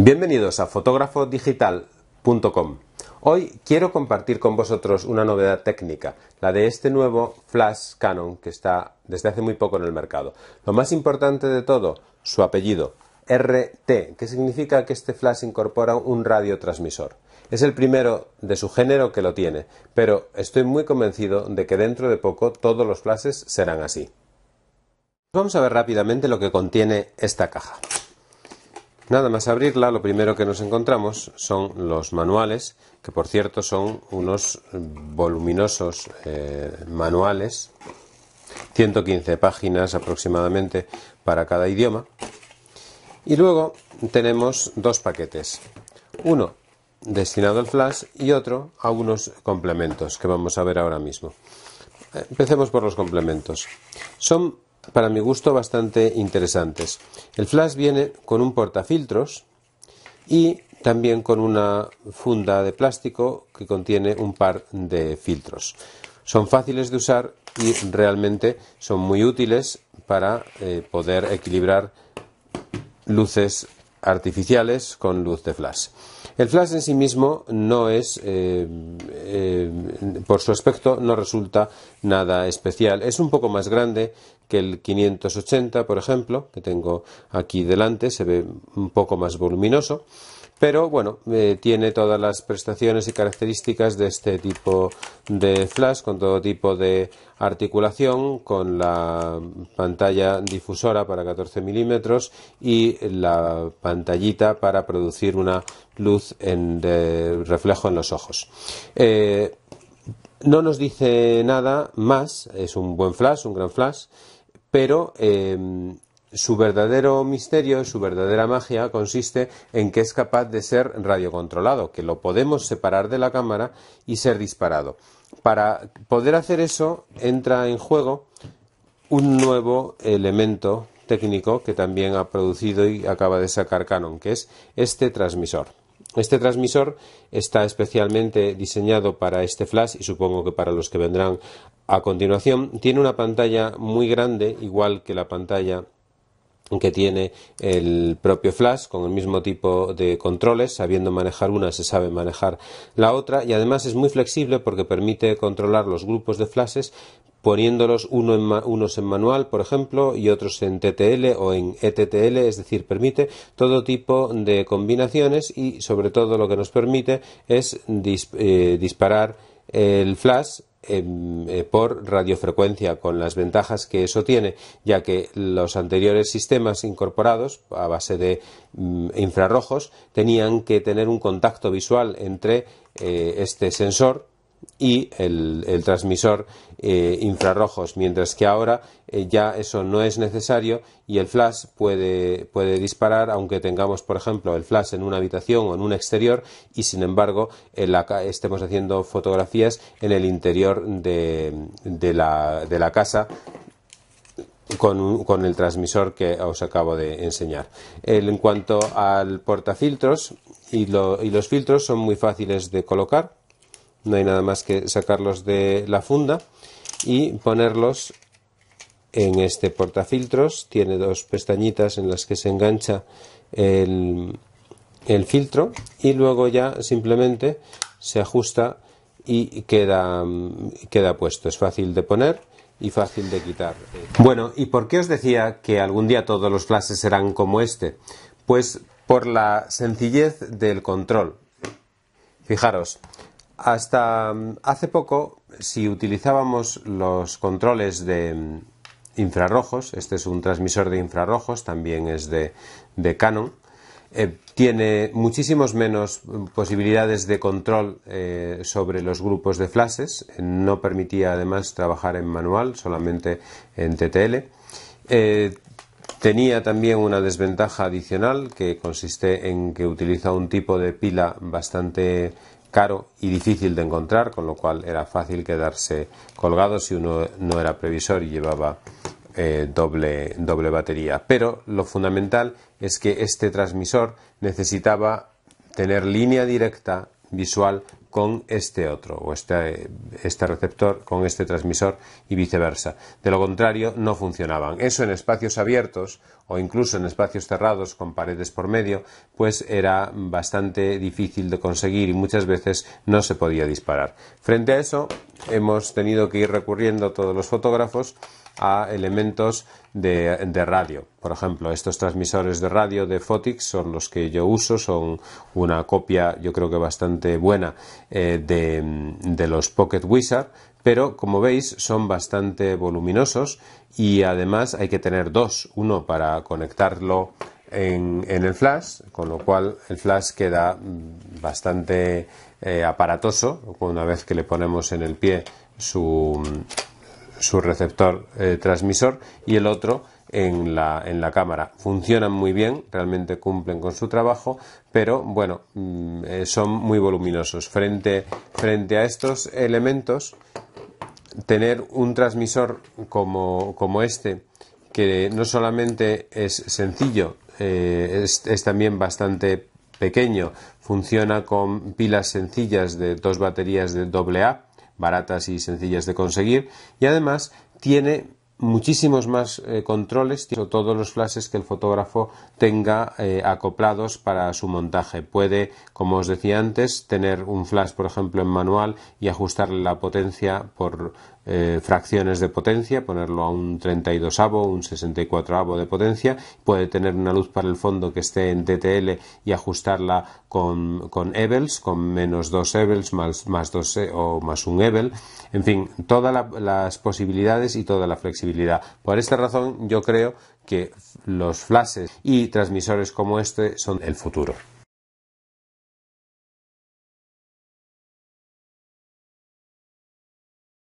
Bienvenidos a fotógrafodigital.com. Hoy quiero compartir con vosotros una novedad técnica, la de este nuevo flash Canon que está desde hace muy poco en el mercado. Lo más importante de todo, su apellido, RT, que significa que este flash incorpora un radiotransmisor. Es el primero de su género que lo tiene, pero estoy muy convencido de que dentro de poco todos los flashes serán así. Vamos a ver rápidamente lo que contiene esta caja. Nada más abrirla, lo primero que nos encontramos son los manuales, que por cierto son unos voluminosos eh, manuales, 115 páginas aproximadamente para cada idioma. Y luego tenemos dos paquetes, uno destinado al flash y otro a unos complementos que vamos a ver ahora mismo. Empecemos por los complementos. Son para mi gusto, bastante interesantes. El flash viene con un portafiltros y también con una funda de plástico que contiene un par de filtros. Son fáciles de usar y realmente son muy útiles para eh, poder equilibrar luces artificiales con luz de flash. El flash en sí mismo no es, eh, eh, por su aspecto, no resulta nada especial. Es un poco más grande que el 580, por ejemplo, que tengo aquí delante, se ve un poco más voluminoso pero bueno, eh, tiene todas las prestaciones y características de este tipo de flash, con todo tipo de articulación, con la pantalla difusora para 14 milímetros y la pantallita para producir una luz en, de reflejo en los ojos. Eh, no nos dice nada más, es un buen flash, un gran flash, pero eh, su verdadero misterio, su verdadera magia consiste en que es capaz de ser radiocontrolado, que lo podemos separar de la cámara y ser disparado. Para poder hacer eso entra en juego un nuevo elemento técnico que también ha producido y acaba de sacar Canon, que es este transmisor. Este transmisor está especialmente diseñado para este flash y supongo que para los que vendrán a continuación. Tiene una pantalla muy grande, igual que la pantalla que tiene el propio flash con el mismo tipo de controles sabiendo manejar una se sabe manejar la otra y además es muy flexible porque permite controlar los grupos de flashes poniéndolos uno en unos en manual, por ejemplo, y otros en TTL o en ETTL, es decir, permite todo tipo de combinaciones y sobre todo lo que nos permite es eh, disparar el flash Em, eh, por radiofrecuencia, con las ventajas que eso tiene, ya que los anteriores sistemas incorporados a base de mm, infrarrojos tenían que tener un contacto visual entre eh, este sensor y el, transmisor eh, infrarrojos, mientras que ahora eh, ya eso no es necesario y el flash puede, disparar aunque tengamos, por ejemplo, el flash en una habitación o en un exterior y, sin embargo, estemos haciendo fotografías en el interior de, la, casa con, el transmisor que os acabo de enseñar. en cuanto al portafiltros y los filtros son muy fáciles de colocar no hay nada más que sacarlos de la funda y ponerlos en este portafiltros. Tiene dos pestañitas en las que se engancha el, filtro y luego ya simplemente se ajusta y queda, queda puesto. Es fácil de poner y fácil de quitar. Bueno, ¿y por qué os decía que algún día todos los flashes serán como este? Pues por la sencillez del control. Fijaros, hasta mm, hace poco, si utilizábamos los controles de mm, infrarrojos, este es un transmisor de infrarrojos, también es de, Canon, eh, tiene muchísimos menos mm, posibilidades de control eh, sobre los grupos de flashes, no permitía además trabajar en manual, solamente en TTL. Eh, tenía también una desventaja adicional que consiste en que utiliza un tipo de pila bastante caro y difícil de encontrar, con lo cual era fácil quedarse colgado si uno no era previsor y llevaba eh, doble, doble batería. Pero lo fundamental es que este transmisor necesitaba tener línea directa visual con este otro o este, este receptor con este transmisor y viceversa. De lo contrario, no funcionaban. Eso en espacios abiertos o incluso en espacios cerrados con paredes por medio, pues era bastante difícil de conseguir y muchas veces no se podía disparar. Frente a eso, hemos tenido que ir recurriendo todos los fotógrafos a elementos de, radio. Por ejemplo, estos transmisores de radio de Fotix son los que yo uso, son una copia yo creo que bastante buena eh, de, los Pocket Wizard, pero como veis son bastante voluminosos y además hay que tener dos, uno para conectarlo en, el flash, con lo cual el flash queda bastante eh, aparatoso una vez que le ponemos en el pie su su receptor eh, transmisor y el otro en la, en la, cámara. Funcionan muy bien, realmente cumplen con su trabajo, pero bueno, mm, eh, son muy voluminosos. Frente, frente a estos elementos, tener un transmisor como, como este, que no solamente es sencillo, eh, es, también bastante pequeño, funciona con pilas sencillas de dos baterías de doble A baratas y sencillas de conseguir y además tiene muchísimos más eh, controles. controles, todos los flashes que el fotógrafo tenga eh, acoplados para su montaje. Puede, como os decía antes, tener un flash, por ejemplo, en manual y ajustarle la potencia por eh, fracciones de potencia, ponerlo a un 32 avo, un 64 avo de potencia, puede tener una luz para el fondo que esté en TTL y ajustarla con, con Evels, con menos 2 Evels, más, más 2 eh, o más un Evel, en fin, todas las posibilidades y toda la flexibilidad. Por esta razón yo creo que los flashes y transmisores como este son el futuro.